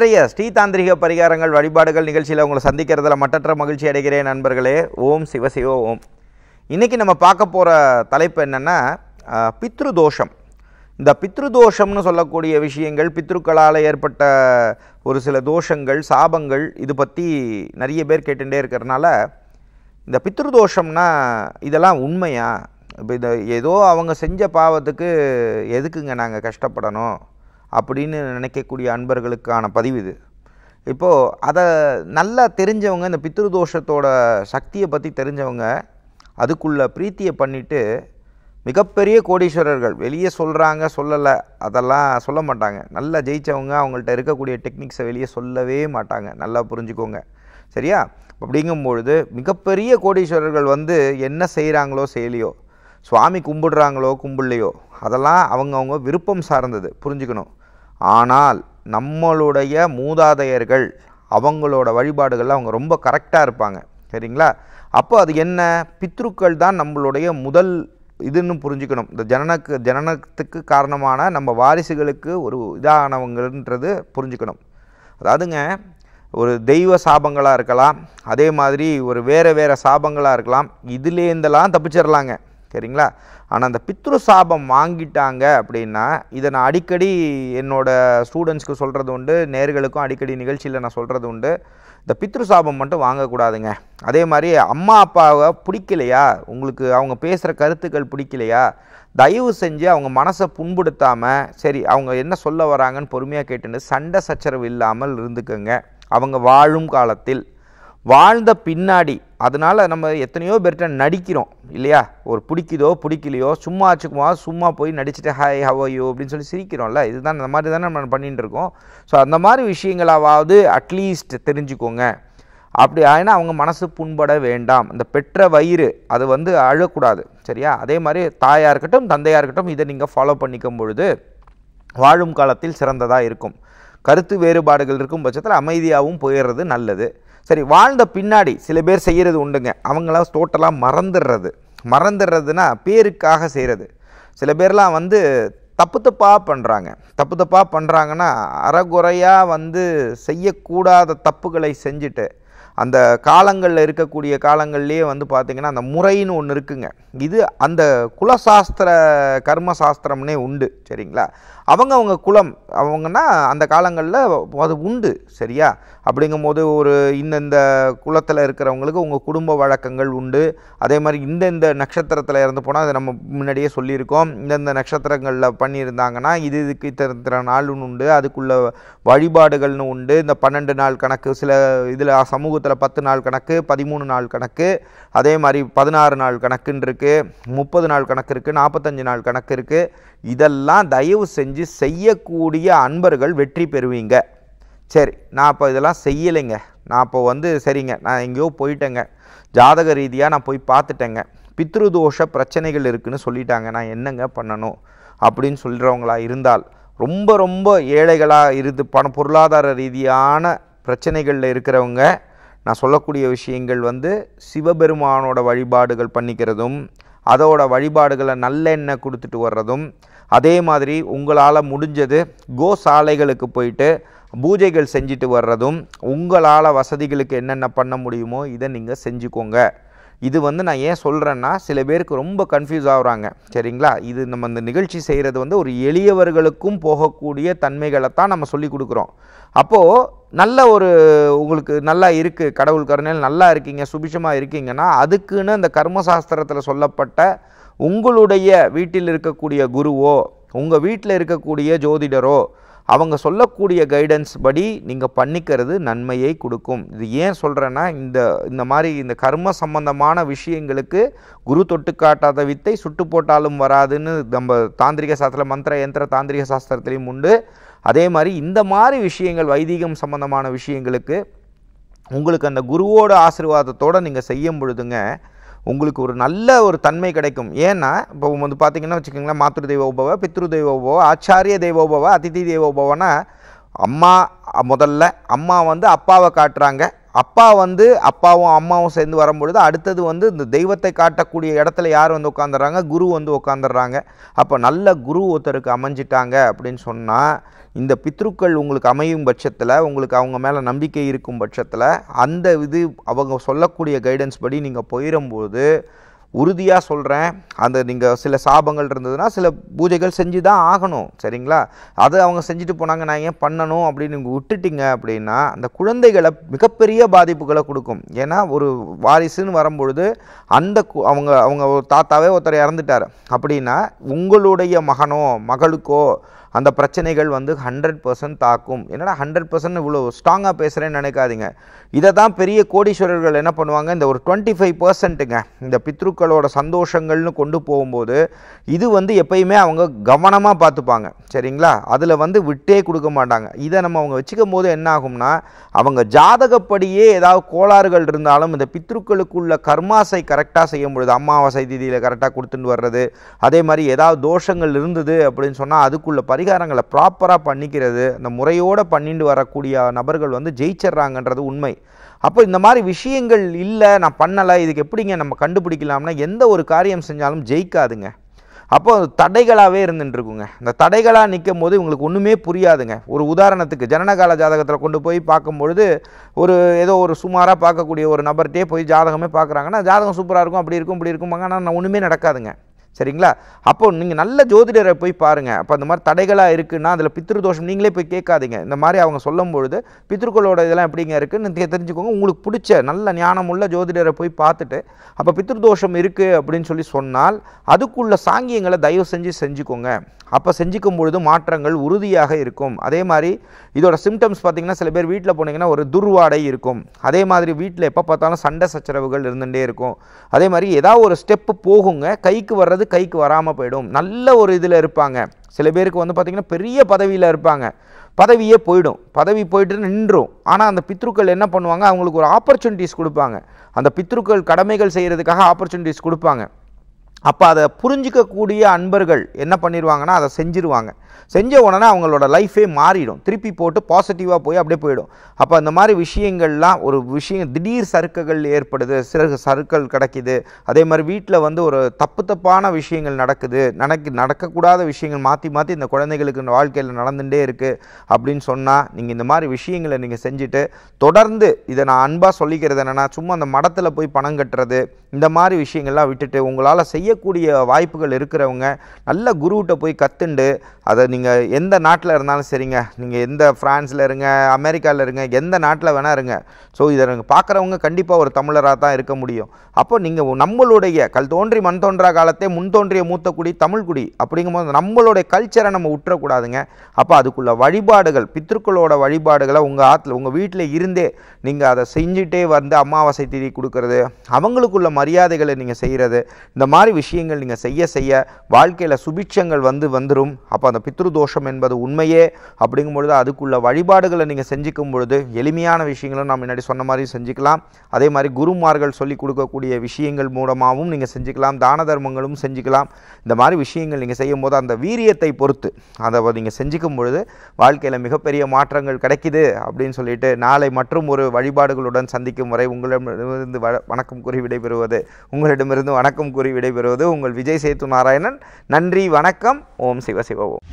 இன்றைய தாந்திரிக பரிகாரங்கள் வழிபாடுகள் நிகழ்ச்சியில் உங்களை சந்திக்கிறதுல மற்ற மகிழ்ச்சி அடைகிறேன் நண்பர்களே ஓம் சிவசிவ ஓம் இன்றைக்கி நம்ம பார்க்க போகிற தலைப்பு என்னென்னா பித்ருதோஷம் இந்த பித்ருதோஷம்னு சொல்லக்கூடிய விஷயங்கள் பித்ருக்களால் ஏற்பட்ட ஒரு சில தோஷங்கள் சாபங்கள் இது பற்றி நிறைய பேர் கேட்டுகிட்டே இருக்கிறனால இந்த பித்ருதோஷம்னா இதெல்லாம் உண்மையா இப்போ இதை ஏதோ அவங்க செஞ்ச பாவத்துக்கு எதுக்குங்க நாங்கள் கஷ்டப்படணும் அப்படின்னு நினைக்கக்கூடிய அன்பர்களுக்கான பதிவு இது இப்போது அதை நல்லா தெரிஞ்சவங்க இந்த பித்ருதோஷத்தோட சக்தியை பற்றி தெரிஞ்சவங்க அதுக்குள்ளே பிரீத்தியை பண்ணிவிட்டு மிகப்பெரிய கோடீஸ்வரர்கள் வெளியே சொல்கிறாங்க சொல்லலை அதெல்லாம் சொல்ல மாட்டாங்க நல்லா ஜெயித்தவங்க அவங்கள்ட்ட இருக்கக்கூடிய டெக்னிக்ஸை வெளியே சொல்லவே மாட்டாங்க நல்லா புரிஞ்சுக்கோங்க சரியா அப்படிங்கும்பொழுது மிகப்பெரிய கோடீஸ்வரர்கள் வந்து என்ன செய்கிறாங்களோ செயலியோ சுவாமி கும்பிடுறாங்களோ கும்பிடலையோ அதெல்லாம் அவங்கவுங்க விருப்பம் சார்ந்தது புரிஞ்சுக்கணும் ஆனால் நம்மளுடைய மூதாதையர்கள் அவங்களோட வழிபாடுகளில் அவங்க ரொம்ப கரெக்டாக இருப்பாங்க சரிங்களா அப்போ அது என்ன பித்ருக்கள் தான் நம்மளுடைய முதல் இதுன்னு புரிஞ்சுக்கணும் இந்த ஜனனக்கு ஜனனத்துக்கு காரணமான நம்ம வாரிசுகளுக்கு ஒரு இதானவங்கன்றது புரிஞ்சுக்கணும் அதாவதுங்க ஒரு தெய்வ சாபங்களாக இருக்கலாம் அதே மாதிரி ஒரு வேறு வேறு சாபங்களாக இருக்கலாம் இதுலேருந்தெல்லாம் தப்பிச்சிடலாங்க சரிங்களா ஆனால் அந்த பித்ரு சாபம் வாங்கிட்டாங்க அப்படின்னா இதை நான் அடிக்கடி என்னோடய ஸ்டூடெண்ட்ஸ்க்கு சொல்கிறது உண்டு நேர்களுக்கும் அடிக்கடி நிகழ்ச்சியில் நான் சொல்கிறது உண்டு இந்த பித்ரு சாபம் மட்டும் வாங்கக்கூடாதுங்க அதே மாதிரி அம்மா அப்பாவை பிடிக்கலையா உங்களுக்கு அவங்க பேசுகிற கருத்துக்கள் பிடிக்கலையா தயவு செஞ்சு அவங்க மனசை புண்படுத்தாமல் சரி அவங்க என்ன சொல்ல வராங்கன்னு பொறுமையாக கேட்டுன்னு சண்டை சச்சரவு இல்லாமல் இருந்துக்குங்க அவங்க வாழும் காலத்தில் வாழ்ந்த பின்னாடி அதனால் நம்ம எத்தனையோ பேர்கிட்ட நடிக்கிறோம் இல்லையா ஒரு பிடிக்குதோ பிடிக்கலையோ சும்மா வச்சுக்குமா சும்மா போய் நடிச்சுட்டு ஹாய் ஹவையோ அப்படின்னு சொல்லி சிரிக்கிறோம்ல இதுதான் அந்த மாதிரி தானே நம்ம பண்ணிகிட்டு இருக்கோம் ஸோ அந்த மாதிரி விஷயங்களாவது அட்லீஸ்ட் தெரிஞ்சுக்கோங்க அப்படி ஆயினா அவங்க மனசு புண்பட வேண்டாம் இந்த பெற்ற வயிறு அது வந்து அழக்கூடாது சரியா அதே மாதிரி தாயாக இருக்கட்டும் தந்தையாக இருக்கட்டும் இதை நீங்கள் ஃபாலோ பண்ணிக்கும் பொழுது வாழும் காலத்தில் சிறந்ததாக இருக்கும் கருத்து வேறுபாடுகள் இருக்கும் பட்சத்தில் அமைதியாகவும் போயிடுறது நல்லது சரி வாழ்ந்த பின்னாடி சில பேர் செய்கிறது உண்டுங்க அவங்களாம் டோட்டலாக மறந்துடுறது மறந்துடுறதுனா பேருக்காக செய்கிறது சில பேர்லாம் வந்து தப்பு தப்பாக பண்ணுறாங்க தப்பு தப்பாக பண்ணுறாங்கன்னா அறகுறையாக வந்து செய்யக்கூடாத தப்புகளை செஞ்சுட்டு அந்த காலங்களில் இருக்கக்கூடிய காலங்கள்லேயே வந்து பார்த்திங்கன்னா அந்த முறைன்னு ஒன்று இருக்குங்க இது அந்த குலசாஸ்திர கர்ம சாஸ்திரம்னே உண்டு சரிங்களா அவங்க அவங்க குலம் அவங்கன்னா அந்த காலங்களில் அது உண்டு சரியா அப்படிங்கும்போது ஒரு இந்தந்த குலத்தில் இருக்கிறவங்களுக்கு உங்கள் குடும்ப வழக்கங்கள் உண்டு அதே மாதிரி இந்தந்த நட்சத்திரத்தில் இறந்து போனால் அதை நம்ம முன்னாடியே சொல்லியிருக்கோம் இந்தந்த நட்சத்திரங்களில் பண்ணியிருந்தாங்கன்னா இது இதுக்கு இத்தனை நாள்னு உண்டு அதுக்குள்ள வழிபாடுகள்னு உண்டு இந்த பன்னெண்டு நாள் கணக்கு சில இதில் சமூகத்தில் மாதத்தில் பத்து நாள் கணக்கு பதிமூணு நாள் கணக்கு அதே மாதிரி பதினாறு நாள் கணக்குன்னு இருக்குது முப்பது நாள் கணக்கு இருக்குது நாற்பத்தஞ்சு நாள் கணக்கு இருக்குது இதெல்லாம் தயவு செஞ்சு செய்யக்கூடிய அன்பர்கள் வெற்றி பெறுவீங்க சரி நான் இப்போ இதெல்லாம் செய்யலைங்க நான் இப்போ வந்து சரிங்க நான் எங்கேயோ போயிட்டேங்க ஜாதக ரீதியாக நான் போய் பார்த்துட்டேங்க பித்ருதோஷ பிரச்சனைகள் இருக்குதுன்னு சொல்லிட்டாங்க நான் என்னங்க பண்ணணும் அப்படின்னு சொல்கிறவங்களா இருந்தால் ரொம்ப ரொம்ப ஏழைகளாக இருந்து பண பொருளாதார ரீதியான பிரச்சனைகளில் இருக்கிறவங்க நான் சொல்லக்கூடிய விஷயங்கள் வந்து சிவபெருமானோட வழிபாடுகள் பண்ணிக்கிறதும் அதோட வழிபாடுகளை நல்லெண்ணெய் கொடுத்துட்டு வர்றதும் அதே மாதிரி உங்களால் முடிஞ்சது கோசாலைகளுக்கு போயிட்டு பூஜைகள் செஞ்சுட்டு வர்றதும் உங்களால் வசதிகளுக்கு என்னென்ன பண்ண முடியுமோ இதை நீங்கள் செஞ்சுக்கோங்க இது வந்து நான் ஏன் சொல்கிறேன்னா சில பேருக்கு ரொம்ப கன்ஃபியூஸ் ஆகுறாங்க சரிங்களா இது நம்ம இந்த நிகழ்ச்சி செய்கிறது வந்து ஒரு எளியவர்களுக்கும் போகக்கூடிய தன்மைகளை தான் நம்ம சொல்லி கொடுக்குறோம் அப்போது நல்ல ஒரு உங்களுக்கு நல்லா இருக்குது கடவுள் கருணையில் நல்லா இருக்கீங்க சுபிஷமாக இருக்கீங்கன்னா அதுக்குன்னு இந்த கர்மசாஸ்திரத்தில் சொல்லப்பட்ட உங்களுடைய வீட்டில் இருக்கக்கூடிய குருவோ உங்கள் வீட்டில் இருக்கக்கூடிய ஜோதிடரோ அவங்க சொல்லக்கூடிய கைடன்ஸ் படி நீங்கள் பண்ணிக்கிறது நன்மையை கொடுக்கும் இது ஏன் சொல்கிறேன்னா இந்த இந்த மாதிரி இந்த கர்ம சம்பந்தமான விஷயங்களுக்கு குரு தொட்டு காட்டாத வித்தை சுட்டு போட்டாலும் வராதுன்னு நம்ம தாந்திரிக சாஸ்திர மந்திர யந்திர தாந்திரிக சாஸ்திரத்திலையும் உண்டு அதே மாதிரி இந்த மாதிரி விஷயங்கள் வைதீகம் சம்பந்தமான விஷயங்களுக்கு உங்களுக்கு அந்த குருவோட ஆசிர்வாதத்தோடு நீங்கள் செய்யும் பொழுதுங்க உங்களுக்கு ஒரு நல்ல ஒரு தன்மை கிடைக்கும் ஏன்னா இப்போ வந்து பார்த்தீங்கன்னா வச்சுக்கோங்களேன் மாத்திரு தெய்வோபவ பித்ரு தெய்வோபவ ஆச்சாரிய தெய்வோபவ அதிதி தெய்வோபவனா அம்மா முதல்ல அம்மா வந்து அப்பாவை காட்டுறாங்க அப்பா வந்து அப்பாவும் அம்மாவும் சேர்ந்து வரும்பொழுது அடுத்தது வந்து இந்த தெய்வத்தை காட்டக்கூடிய இடத்துல யார் வந்து உட்காந்துடுறாங்க குரு வந்து உட்காந்துடுறாங்க அப்போ நல்ல குரு ஒருத்தருக்கு அமைஞ்சிட்டாங்க அப்படின்னு சொன்னால் இந்த பித்ருக்கள் உங்களுக்கு அமையும் பட்சத்தில் உங்களுக்கு அவங்க மேலே நம்பிக்கை இருக்கும் பட்சத்தில் அந்த இது அவங்க சொல்லக்கூடிய கைடன்ஸ் படி நீங்கள் போயிடும்போது உறுதியாக சொல்கிறேன் அந்த நீங்கள் சில சாபங்கள் இருந்ததுன்னா சில பூஜைகள் செஞ்சு தான் ஆகணும் சரிங்களா அதை அவங்க செஞ்சுட்டு போனாங்க நான் ஏன் பண்ணணும் அப்படின்னு நீங்கள் விட்டுட்டிங்க அப்படின்னா அந்த குழந்தைகளை மிகப்பெரிய பாதிப்புகளை கொடுக்கும் ஏன்னா ஒரு வாரிசுன்னு வரும்பொழுது அந்த அவங்க அவங்க தாத்தாவே ஒருத்தர் இறந்துட்டார் அப்படின்னா உங்களுடைய மகனோ மகளுக்கோ அந்த பிரச்சனைகள் வந்து ஹண்ட்ரட் பர்சன்ட் தாக்கும் என்னடா ஹண்ட்ரட் பர்சன்ட் இவ்வளோ ஸ்ட்ராங்காக பேசுகிறேன்னு நினைக்காதீங்க இதை தான் பெரிய கோடீஸ்வரர்கள் என்ன பண்ணுவாங்க இந்த ஒரு டுவெண்ட்டி ஃபைவ் பர்சன்ட்டுங்க இந்த பித்ருக்களோட சந்தோஷங்கள்னு கொண்டு போகும்போது இது வந்து எப்பயுமே அவங்க கவனமாக பார்த்துப்பாங்க சரிங்களா அதில் வந்து விட்டே கொடுக்க மாட்டாங்க இதை நம்ம அவங்க வச்சுக்கும் போது என்ன ஆகும்னா அவங்க ஜாதகப்படியே ஏதாவது கோளாறுகள் இருந்தாலும் இந்த பித்ருக்களுக்குள்ள கர்மாசை கரெக்டாக செய்ய முடியுது அம்மாவாசை திதியில் கரெக்டாக கொடுத்துட்டு வர்றது அதே மாதிரி ஏதாவது தோஷங்கள் இருந்தது அப்படின்னு சொன்னால் அதுக்குள்ளே பரிகாரங்களை ப்ராப்பராக பண்ணிக்கிறது அந்த முறையோடு பண்ணிட்டு வரக்கூடிய நபர்கள் வந்து ஜெயிச்சிட்றாங்கன்றது உண்மை அப்போ இந்த மாதிரி விஷயங்கள் இல்லை நான் பண்ணலை இதுக்கு எப்படிங்க நம்ம கண்டுபிடிக்கலாம்னா எந்த ஒரு காரியம் செஞ்சாலும் ஜெயிக்காதுங்க அப்போ தடைகளாகவே இருந்துட்டுருக்குங்க இந்த தடைகளாக நிற்கும் போது இவங்களுக்கு ஒன்றுமே புரியாதுங்க ஒரு உதாரணத்துக்கு ஜனனகால ஜாதகத்தில் கொண்டு போய் பார்க்கும்பொழுது ஒரு ஏதோ ஒரு சுமாராக பார்க்கக்கூடிய ஒரு நபர்கிட்டே போய் ஜாதகமே பார்க்குறாங்கன்னா ஜாதகம் சூப்பராக இருக்கும் அப்படி இருக்கும் இப்படி இருக்கும்பாங்க ஆனால் நான் ஒன்றுமே நடக்காதுங்க சரிங்களா அப்போ நீங்கள் நல்ல ஜோதிடரை போய் பாருங்கள் அப்போ அந்த மாதிரி தடைகளாக இருக்குன்னா அதில் பித்திருதோஷம் நீங்களே போய் கேட்காதீங்க இந்த மாதிரி அவங்க சொல்லும் பொழுது பித்திருக்களோட இதெல்லாம் எப்படிங்க இருக்குன்னு தெரிஞ்சுக்கோங்க உங்களுக்கு பிடிச்ச நல்ல ஞானமுள்ள ஜோதிடரை போய் பார்த்துட்டு அப்போ பித்திருதோஷம் இருக்குது அப்படின்னு சொல்லி சொன்னால் அதுக்குள்ள சாங்கியங்களை தயவு செஞ்சு செஞ்சுக்கோங்க அப்போ செஞ்சுக்கும் பொழுது மாற்றங்கள் உறுதியாக இருக்கும் அதே மாதிரி இதோட சிம்டம்ஸ் பார்த்தீங்கன்னா சில பேர் வீட்டில் போனீங்கன்னா ஒரு துர்வாடை இருக்கும் அதே மாதிரி வீட்டில் எப்போ பார்த்தாலும் சண்டை சச்சரவுகள் இருந்துகிட்டே இருக்கும் அதே மாதிரி ஏதாவது ஒரு ஸ்டெப்பு போகுங்க கைக்கு வர்றது கைக்கு வராமல் போயிடும் நல்ல ஒரு இதில் இருப்பாங்க சில பேருக்கு வந்து பார்த்திங்கன்னா பெரிய பதவியில் இருப்பாங்க பதவியே போயிடும் பதவி போயிட்டு நின்றும் ஆனால் அந்த பித்ருக்கள் என்ன பண்ணுவாங்க அவங்களுக்கு ஒரு ஆப்பர்ச்சுனிட்டிஸ் கொடுப்பாங்க அந்த பித்ருக்கள் கடமைகள் செய்கிறதுக்காக ஆப்பர்ச்சுனிட்டிஸ் கொடுப்பாங்க அப்போ அதை புரிஞ்சிக்கக்கூடிய அன்பர்கள் என்ன பண்ணிடுவாங்கன்னா அதை செஞ்சுருவாங்க செஞ்ச உடனே அவங்களோட லைஃபே மாறிடும் திருப்பி போட்டு பாசிட்டிவாக போய் அப்படியே போயிடும் அப்போ அந்த மாதிரி விஷயங்கள்லாம் ஒரு விஷயம் திடீர் சறுக்குகள் ஏற்படுது சிறகு சறுக்கள் கிடைக்குது அதே மாதிரி வீட்டில் வந்து ஒரு தப்பு தப்பான விஷயங்கள் நடக்குது நடக்க நடக்கக்கூடாத விஷயங்கள் மாற்றி மாற்றி இந்த குழந்தைகளுக்கு இந்த வாழ்க்கையில் நடந்துகிட்டே இருக்குது அப்படின்னு சொன்னால் நீங்கள் இந்த மாதிரி விஷயங்களை நீங்கள் செஞ்சுட்டு தொடர்ந்து இதை நான் அன்பாக சொல்லிக்கிறது என்னென்னா சும்மா அந்த மடத்தில் போய் பணம் கட்டுறது இந்த மாதிரி விஷயங்கள்லாம் விட்டுட்டு உங்களால் செய்ய செய்யக்கூடிய வாய்ப்புகள் இருக்கிறவங்க நல்ல குருவிட்ட போய் கற்றுண்டு அதை நீங்கள் எந்த நாட்டில் இருந்தாலும் சரிங்க நீங்கள் எந்த ஃப்ரான்ஸில் இருங்க அமெரிக்காவில் இருங்க எந்த நாட்டில் வேணால் இருங்க ஸோ இதை நீங்கள் பார்க்குறவங்க கண்டிப்பாக ஒரு தமிழராக தான் இருக்க முடியும் அப்போ நீங்கள் நம்மளுடைய கல் தோன்றி மண் தோன்றா காலத்தே முன் தோன்றிய மூத்த குடி தமிழ்குடி அப்படிங்கும்போது நம்மளுடைய கல்ச்சரை நம்ம விட்டுறக்கூடாதுங்க அப்போ அதுக்குள்ள வழிபாடுகள் பித்திருக்களோட வழிபாடுகளை உங்கள் ஆற்றுல உங்கள் வீட்டில் இருந்தே நீங்கள் அதை செஞ்சுட்டே வந்து அமாவாசை திதி கொடுக்கறது அவங்களுக்குள்ள மரியாதைகளை நீங்கள் செய்கிறது இந்த மாதிரி விஷயங்கள் நீங்கள் செய்ய செய்ய வாழ்க்கையில் சுபிட்சங்கள் வந்து வந்துடும் அப்போ அந்த அந்த பித்ருதோஷம் என்பது உண்மையே அப்படிங்கும் பொழுது அதுக்குள்ள வழிபாடுகளை நீங்கள் செஞ்சுக்கும் பொழுது எளிமையான விஷயங்களும் நாம் முன்னாடி சொன்ன மாதிரி செஞ்சுக்கலாம் அதே மாதிரி குருமார்கள் சொல்லி கொடுக்கக்கூடிய விஷயங்கள் மூலமாகவும் நீங்கள் செஞ்சுக்கலாம் தான தர்மங்களும் செஞ்சுக்கலாம் இந்த மாதிரி விஷயங்கள் நீங்கள் செய்யும் போது அந்த வீரியத்தை பொறுத்து அதை நீங்கள் செஞ்சுக்கும் பொழுது வாழ்க்கையில் மிகப்பெரிய மாற்றங்கள் கிடைக்கிது அப்படின்னு சொல்லிட்டு நாளை மற்றும் ஒரு வழிபாடுகளுடன் சந்திக்கும் வரை உங்களிடமிருந்து வணக்கம் கூறி விடைபெறுவது உங்களிடமிருந்து வணக்கம் கூறி விடைபெறுவது உங்கள் விஜய் சேத்து நாராயணன் நன்றி வணக்கம் ஓம் சிவ சிவ ஓம்